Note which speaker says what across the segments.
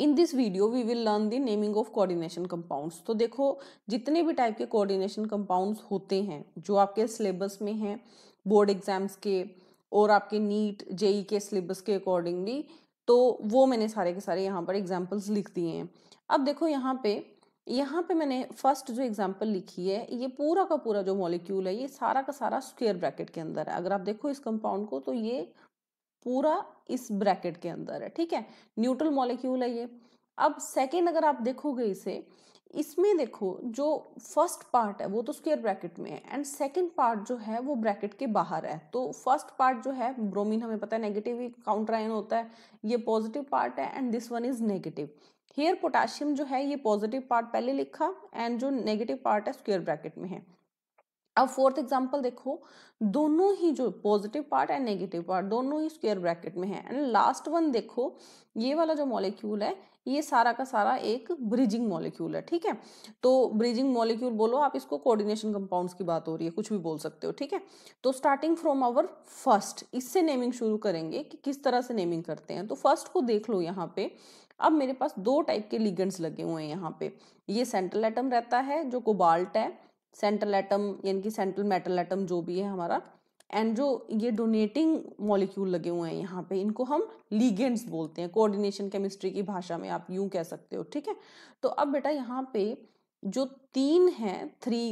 Speaker 1: in this video we will learn the naming of coordination compounds तो देखो जितने भी टाइप के कोऑर्डिनेशन कंपाउंड्स होते हैं जो आपके सिलेबस में हैं बोर्ड एग्जाम्स के और आपके नीट जेई e के सिलेबस के अकॉर्डिंगली तो वो मैंने सारे के सारे यहाँ पर एग्जाम्पल्स लिख दिए हैं अब देखो यहाँ पे यहाँ पे मैंने फर्स्ट जो एग्जाम्पल लिखी है ये पूरा का पूरा जो मॉलिक्यूल है ये सारा का सारा स्क्वेयर ब्रैकेट के अंदर है अगर आप देखो इस कंपाउंड को तो ये पूरा इस ब्रैकेट के अंदर है ठीक है न्यूट्रल मॉलिक्यूल है ये अब सेकेंड अगर आप देखोगे इसे इसमें देखो जो फर्स्ट पार्ट है वो तो स्क्वेयर ब्रैकेट में है एंड सेकेंड पार्ट जो है वो ब्रैकेट के बाहर है तो फर्स्ट पार्ट जो है ब्रोमीन हमें पता है नेगेटिव ही काउंटर आयन होता है ये पॉजिटिव पार्ट है and this one is negative here potassium जो है ये पॉजिटिव पार्ट पहले लिखा एंड जो नेगेटिव पार्ट है स्क्वेयर ब्रैकेट में है अब फोर्थ एग्जांपल देखो दोनों ही जो positive part and negative part दोनों ही स्क्वायर ब्रैकेट में है एंड लास्ट वन देखो ये वाला जो मॉलिक्यूल है ये सारा का सारा एक ब्रिजिंग मॉलिक्यूल है ठीक है तो ब्रिजिंग मॉलिक्यूल बोलो आप इसको कोऑर्डिनेशन कंपाउंड्स की बात हो रही है कुछ भी बोल सकते हो ठीक है तो स्टार्टिंग फ्रॉम आवर फर्स्ट इससे नेमिंग शुरू करेंगे कि किस तरह से नेमिंग करते हैं तो फर्स्ट को देख लो यहाँ पे अब मेरे पास दो टाइप के लिगेंड्स लगे हुए हैं यहाँ पे ये सेंट्रल एटम रहता है जो कोबाल्ट है सेंट्रल एटम यानी कि सेंट्रल मेटल एटम जो भी है हमारा एंड जो ये डोनेटिंग मॉलिक्यूल लगे हुए हैं यहाँ पे इनको हम लीगेंट्स बोलते हैं कोऑर्डिनेशन केमिस्ट्री की भाषा में आप यूं कह सकते हो ठीक है तो अब बेटा यहाँ पे जो तीन है three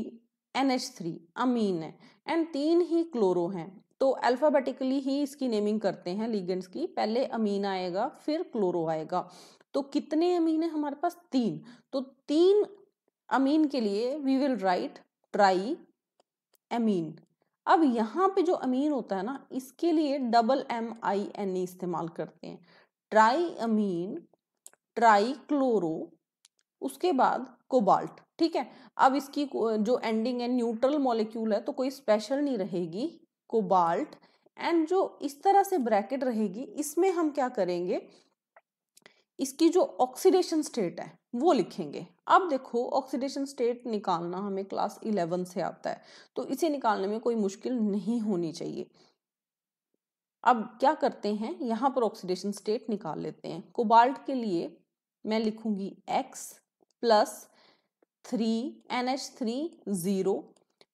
Speaker 1: N H three amine है एंड तीन ही क्लोरो हैं तो अल्फ़ाबेटिकली ही इसकी नेमिंग करते हैं लीगेंट्स की पहले अमीन आएगा फिर क्लोरो आएगा तो कितने अमीन है हमारे पास तीन तो तीन अमीन के लिए we will write triamine अब यहाँ पे जो अमीन होता है ना इसके लिए double M I N E इस्तेमाल करते हैं ट्राई अमीन ट्राई क्लोरो उसके बाद कोबाल्ट ठीक है अब इसकी जो एंडिंग है न्यूट्रल मॉलिक्यूल है तो कोई स्पेशल नहीं रहेगी कोबाल्ट एंड जो इस तरह से ब्रैकेट रहेगी इसमें हम क्या करेंगे इसकी जो ऑक्सीडेशन स्टेट है वो लिखेंगे अब देखो ऑक्सीडेशन स्टेट निकालना हमें क्लास इलेवन से आता है तो इसे निकालने में कोई मुश्किल नहीं होनी चाहिए अब क्या करते हैं यहाँ पर ऑक्सीडेशन स्टेट निकाल लेते हैं कोबाल्ट के लिए मैं लिखूंगी x plus three N H three zero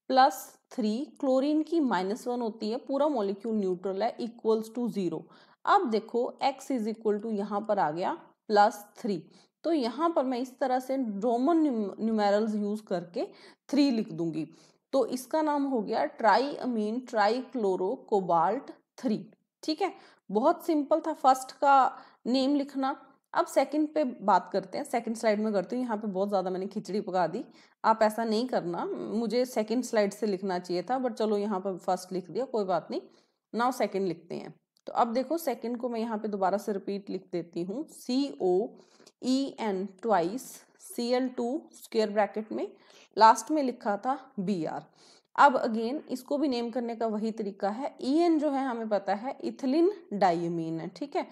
Speaker 1: plus three chlorine की माइनस वन होती है पूरा मॉलिक्यूल न्यूट्रल है इक्वल्स टू ज़ीरो अब देखो x इज इक्वल टू यहाँ पर आ गया प्लस थ्री तो यहाँ पर मैं इस तरह से रोमन न्यूमेरल्स यूज करके थ्री लिख दूंगी तो इसका नाम हो गया triamine trichloro cobalt three ठीक है बहुत सिंपल था फर्स्ट का नेम लिखना अब सेकंड पे बात करते हैं सेकंड स्लाइड में करती हूँ यहाँ पे बहुत ज़्यादा मैंने खिचड़ी पका दी आप ऐसा नहीं करना मुझे सेकंड स्लाइड से लिखना चाहिए था बट चलो यहाँ पर फर्स्ट लिख दिया कोई बात नहीं नाउ सेकंड लिखते हैं तो अब देखो सेकेंड को मैं यहाँ पे दोबारा से रिपीट लिख देती हूँ C O E N twice C L two square bracket में लास्ट में लिखा था बी आर अब अगेन इसको भी नेम करने का वही तरीका है ई e एन जो है हमें पता है इथिलिन डाइमीन है ठीक है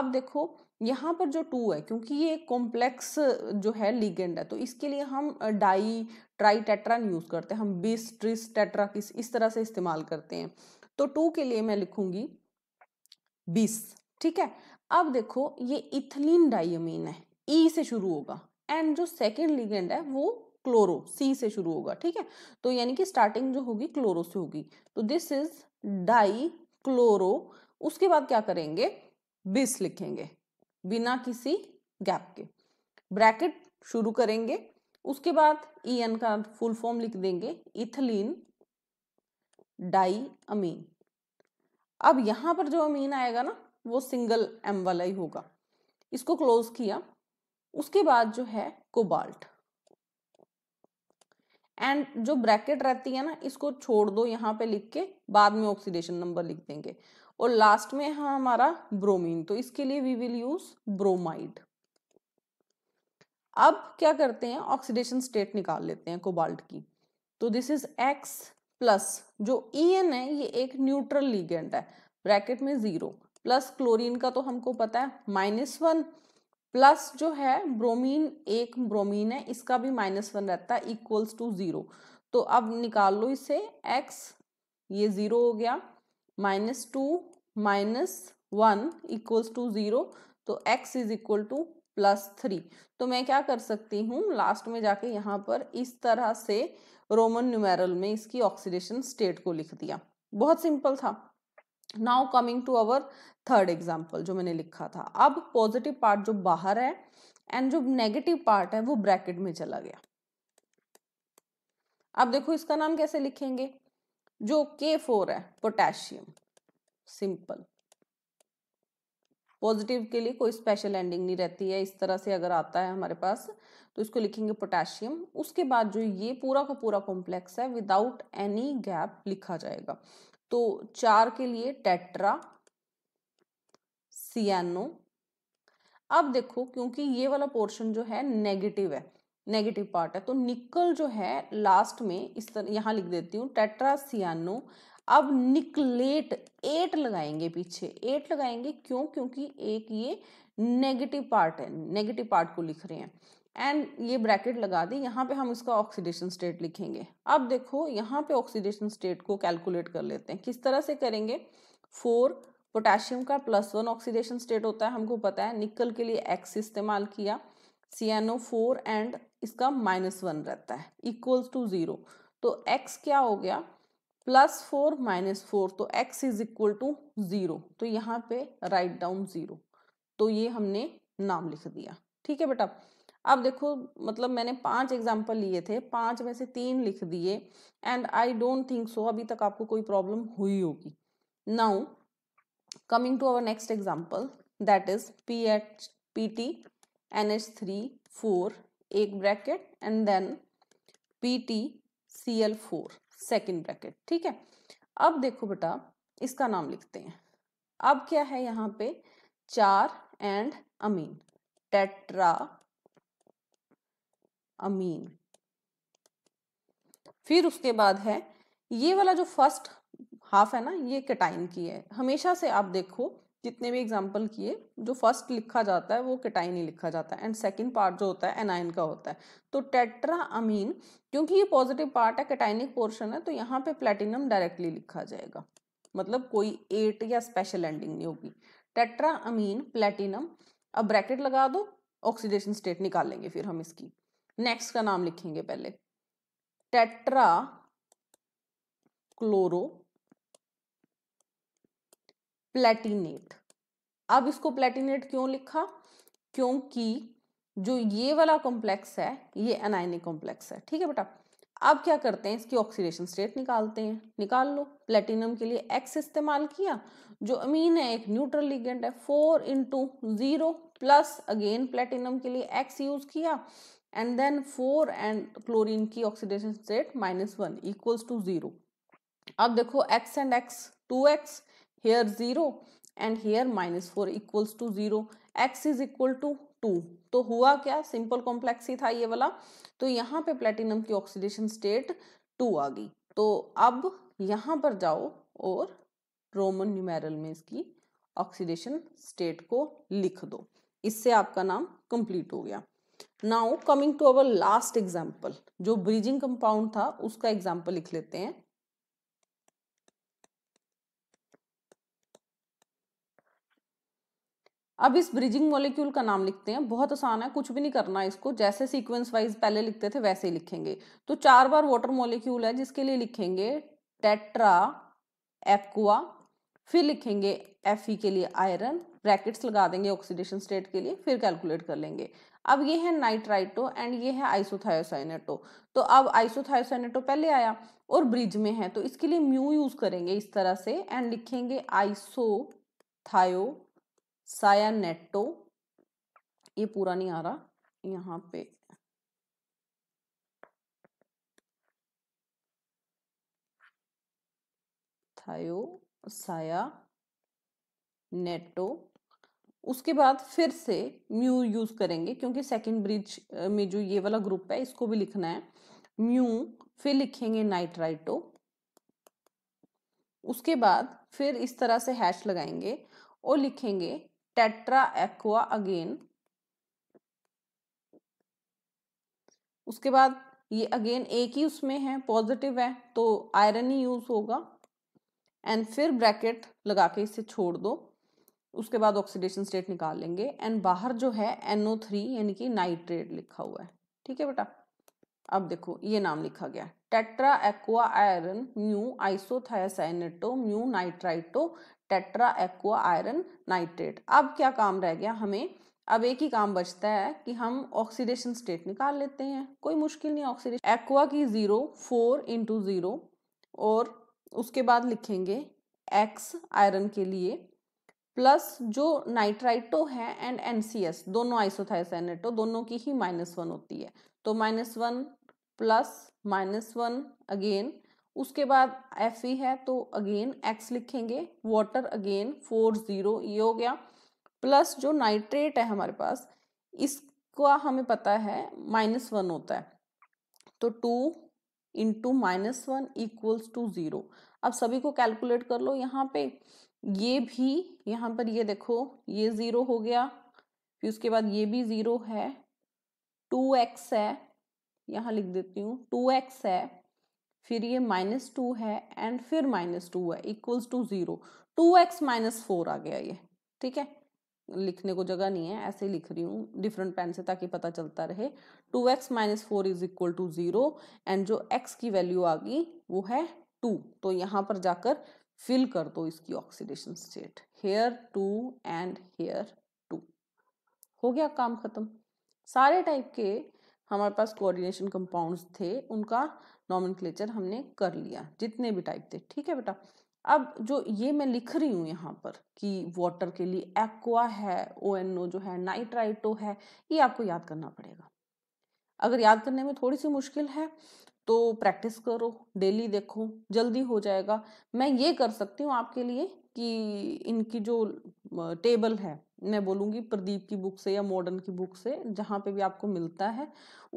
Speaker 1: अब देखो यहाँ पर जो टू है क्योंकि ये कॉम्प्लेक्स जो है लिगेंड है तो इसके लिए हम डाई ट्राई टेट्रा यूज़ करते हैं हम बीस ट्रिस टेट्रा किस इस तरह से इस्तेमाल करते हैं तो टू के लिए मैं लिखूंगी बीस ठीक है अब देखो ये इथिलीन डाइमीन है ई e से शुरू होगा एंड जो सेकेंड लिगेंड है वो क्लोरो सी से शुरू होगा ठीक है तो यानी कि स्टार्टिंग जो होगी क्लोरो से होगी तो दिस इज डाई क्लोरो उसके बाद क्या करेंगे बिस लिखेंगे बिना किसी गैप के ब्रैकेट शुरू करेंगे उसके बाद ई e एन का फुल फॉर्म लिख देंगे इथलीन डाई अमीन अब यहाँ पर जो अमीन आएगा ना वो सिंगल एम वाला ही होगा इसको क्लोज किया उसके बाद जो है कोबाल्ट एंड जो ब्रैकेट रहती है ना इसको छोड़ दो यहाँ पे लिख के बाद में ऑक्सीडेशन नंबर लिख देंगे और लास्ट में हाँ हमारा ब्रोमीन तो इसके लिए वी विल यूज ब्रोमाइड अब क्या करते हैं ऑक्सीडेशन स्टेट निकाल लेते हैं कोबाल्ट की तो दिस इज एक्स प्लस जो ई एन है ये एक न्यूट्रल लीगेंट है ब्रैकेट में जीरो प्लस क्लोरीन का तो हमको पता है माइनस वन प्लस जो है ब्रोमीन एक ब्रोमीन है इसका भी माइनस वन रहता है इक्वल्स टू जीरो तो अब निकाल लो इसे एक्स ये जीरो हो गया minus two minus one equals to zero तो x is equal to plus three तो मैं क्या कर सकती हूँ लास्ट में जाके यहाँ पर इस तरह से रोमन न्यूमेरल में इसकी ऑक्सीडेशन स्टेट को लिख दिया बहुत सिंपल था now coming to our third example जो मैंने लिखा था अब पॉजिटिव पार्ट जो बाहर है एंड जो नेगेटिव पार्ट है वो ब्रैकेट में चला गया अब देखो इसका नाम कैसे लिखेंगे जो के फोर है पोटेशियम सिंपल पॉजिटिव के लिए कोई स्पेशल एंडिंग नहीं रहती है इस तरह से अगर आता है हमारे पास तो इसको लिखेंगे पोटेशियम उसके बाद जो ये पूरा का पूरा कॉम्प्लेक्स है विदाउट एनी गैप लिखा जाएगा तो चार के लिए टेट्रा सियानो अब देखो क्योंकि ये वाला पोर्शन जो है नेगेटिव है नेगेटिव पार्ट है तो निकल जो है लास्ट में इस तरह यहां लिख देती हूँ टेट्रा सियानो अब निकलेट एट लगाएंगे पीछे एट लगाएंगे क्यों क्योंकि एक ये नेगेटिव पार्ट है नेगेटिव पार्ट को लिख रहे हैं एंड ये ब्रैकेट लगा दी यहाँ पे हम इसका ऑक्सीडेशन स्टेट लिखेंगे अब देखो यहाँ पे ऑक्सीडेशन स्टेट को कैलकुलेट कर लेते हैं किस तरह से करेंगे फोर पोटेशियम का प्लस वन ऑक्सीडेशन स्टेट होता है हमको पता है निकल के लिए एक्स इस्तेमाल किया C N O four and इसका माइनस वन रहता है इक्वल्स टू ज़ीरो तो एक्स क्या हो गया प्लस फोर माइनस फोर तो x is equal to zero तो यहाँ पे राइट डाउन ज़ीरो तो ये हमने नाम लिख दिया ठीक है बेटा अब देखो मतलब मैंने पांच एग्जाम्पल लिए थे पांच में से तीन लिख दिए and I don't think so अभी तक आपको कोई प्रॉब्लम हुई होगी now coming to our next example that is P H P T N H three four एक bracket and then P T C L four second bracket ठीक है अब देखो बेटा इसका नाम लिखते हैं अब क्या है यहाँ पे चार एंड अमीन टेट्रा अमीन फिर उसके बाद है ये वाला जो फर्स्ट हाफ है ना ये कटाइन की है हमेशा से आप देखो जितने भी एग्जाम्पल किए जो फर्स्ट लिखा जाता है वो केटाइन ही लिखा जाता है एंड सेकेंड पार्ट जो होता है एनाइन का होता है तो टेट्रा अमीन क्योंकि ये पॉजिटिव पार्ट है केटाइनिक पोर्शन है तो यहाँ पे प्लेटिनम डायरेक्टली लिखा जाएगा मतलब कोई एट या स्पेशल एंडिंग नहीं होगी टेट्रा अमीन प्लेटिनम अब ब्रैकेट लगा दो ऑक्सीडेशन स्टेट निकाल लेंगे फिर हम इसकी नेक्स्ट का नाम लिखेंगे पहले टेट्रा क्लोरो प्लेटिनेट अब इसको प्लेटिनेट क्यों लिखा क्योंकि जो ये वाला कॉम्प्लेक्स है ये एनाइनिक कॉम्प्लेक्स है ठीक है बेटा अब क्या करते हैं इसकी ऑक्सीडेशन स्टेट निकालते हैं निकाल लो प्लेटिनम के लिए एक्स इस्तेमाल किया जो अमीन है एक न्यूट्रल लिगेंड है four into zero plus again platinum के लिए एक्स यूज किया and then four and chlorine की oxidation state minus one equals to zero अब देखो x and x two x here 0 and here minus four equals to zero x is equal to two two हुआ क्या simple complex ही था ये वाला तो यहाँ पे प्लेटिनम की ऑक्सीडेशन स्टेट टू आ गई तो अब यहाँ पर जाओ और रोमन न्यूमेरल में इसकी ऑक्सीडेशन स्टेट को लिख दो इससे आपका नाम कंप्लीट हो गया now coming to our last example जो ब्रीजिंग कंपाउंड था उसका एग्जाम्पल लिख लेते हैं अब इस ब्रिजिंग मॉलिक्यूल का नाम लिखते हैं बहुत आसान है कुछ भी नहीं करना इसको जैसे सीक्वेंस वाइज पहले लिखते थे वैसे ही लिखेंगे तो चार बार वाटर मॉलिक्यूल है जिसके लिए लिखेंगे टेट्रा एक्वा फिर लिखेंगे एफ के लिए आयरन ब्रैकेट्स लगा देंगे ऑक्सीडेशन स्टेट के लिए फिर कैलकुलेट कर लेंगे अब ये है नाइट्राइटो एंड ये है आइसोथायोसाइनेटो तो अब आइसोथायोसाइनेटो पहले आया और ब्रिज में है तो इसके लिए म्यू यूज करेंगे इस तरह से एंड लिखेंगे आइसो थायो सायानेटो ये पूरा नहीं आ रहा यहाँ पे थायो साया नेटो उसके बाद फिर से म्यू यूज करेंगे क्योंकि सेकंड ब्रिज में जो ये वाला ग्रुप है इसको भी लिखना है म्यू फिर लिखेंगे नाइट्राइटो उसके बाद फिर इस तरह से हैश लगाएंगे और लिखेंगे टेट्रा एक्वा अगेन उसके बाद ये अगेन एक ही उसमें है पॉजिटिव है तो आयरन ही यूज होगा एंड फिर ब्रैकेट लगा के इसे छोड़ दो उसके बाद ऑक्सीडेशन स्टेट निकाल लेंगे एंड बाहर जो है एनओ थ्री यानी कि नाइट्रेट लिखा हुआ है ठीक है बेटा अब देखो ये नाम लिखा गया tetra aqua iron mu isothiocyanato mu nitrito tetra aqua iron nitrate अब क्या काम रह गया हमें अब एक ही काम बचता है कि हम ऑक्सीडेशन स्टेट निकाल लेते हैं कोई मुश्किल नहीं ऑक्सीडेशन एक्वा की ज़ीरो फोर इंटू ज़ीरो और उसके बाद लिखेंगे एक्स आयरन के लिए प्लस जो नाइट्राइटो है एंड एन दोनों आइसोथाइसैनेटो दोनों की ही माइनस वन होती है तो minus one plus minus one again उसके बाद एफ ई e है तो अगेन एक्स लिखेंगे वाटर अगेन फोर ज़ीरो ये हो गया प्लस जो नाइट्रेट है हमारे पास इसका हमें पता है माइनस वन होता है तो two into minus one equals to zero अब सभी को कैलकुलेट कर लो यहाँ पे ये भी यहाँ पर ये देखो ये ज़ीरो हो गया फिर उसके बाद ये भी ज़ीरो है टू एक्स है यहाँ लिख देती हूँ टू एक्स है फिर ये माइनस टू है एंड फिर माइनस टू है equals to zero two x minus four आ गया ये ठीक है लिखने को जगह नहीं है ऐसे ही लिख रही हूँ डिफरेंट पेन से ताकि पता चलता रहे two x minus four is equal to zero and जो एक्स की वैल्यू आ गई वो है टू तो यहाँ पर जाकर फिल कर दो इसकी oxidation state here two and here two हो गया काम ख़त्म सारे टाइप के हमारे पास कोऑर्डिनेशन कंपाउंड्स थे उनका नॉमन हमने कर लिया जितने भी टाइप थे ठीक है बेटा अब जो ये मैं लिख रही हूँ यहाँ पर कि वाटर के लिए एक्वा है ओ एन ओ जो है नाइट्राइटो है ये आपको याद करना पड़ेगा अगर याद करने में थोड़ी सी मुश्किल है तो प्रैक्टिस करो डेली देखो जल्दी हो जाएगा मैं ये कर सकती हूँ आपके लिए कि इनकी जो टेबल है मैं बोलूँगी प्रदीप की बुक से या मॉडर्न की बुक से जहाँ पे भी आपको मिलता है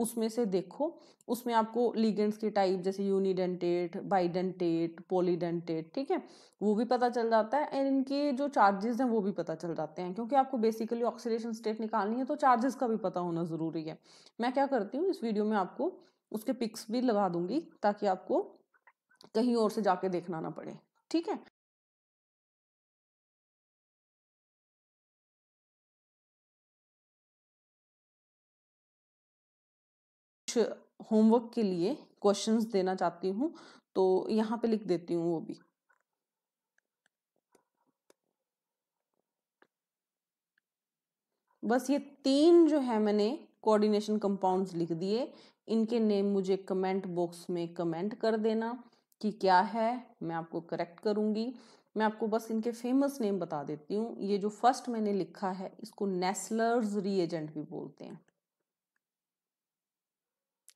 Speaker 1: उसमें से देखो उसमें आपको लीगेंट्स की टाइप जैसे यूनिडेंटेट बाइडेंटेट पोलीडेंटेट ठीक है वो भी पता चल जाता है एंड इनके जो चार्जेस हैं वो भी पता चल जाते हैं क्योंकि आपको बेसिकली ऑक्सीडेशन स्टेट निकालनी है तो चार्जेस का भी पता होना ज़रूरी है मैं क्या करती हूँ इस वीडियो में आपको उसके पिक्स भी लगा दूंगी ताकि आपको कहीं और से जाके देखना ना पड़े ठीक है कुछ होमवर्क के लिए क्वेश्चंस देना चाहती हूँ तो यहाँ पे लिख देती हूँ वो भी बस ये तीन जो है मैंने कोऑर्डिनेशन कंपाउंड्स लिख दिए इनके नेम मुझे कमेंट बॉक्स में कमेंट कर देना कि क्या है मैं आपको करेक्ट करूँगी मैं आपको बस इनके फेमस नेम बता देती हूँ ये जो फर्स्ट मैंने लिखा है इसको नेस्लर्स रिएजेंट भी बोलते हैं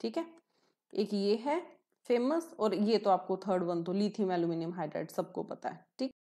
Speaker 1: ठीक है एक ये है फेमस और ये तो आपको थर्ड वन तो लिथियम एल्यूमिनियम हाइड्राइड सबको पता है ठीक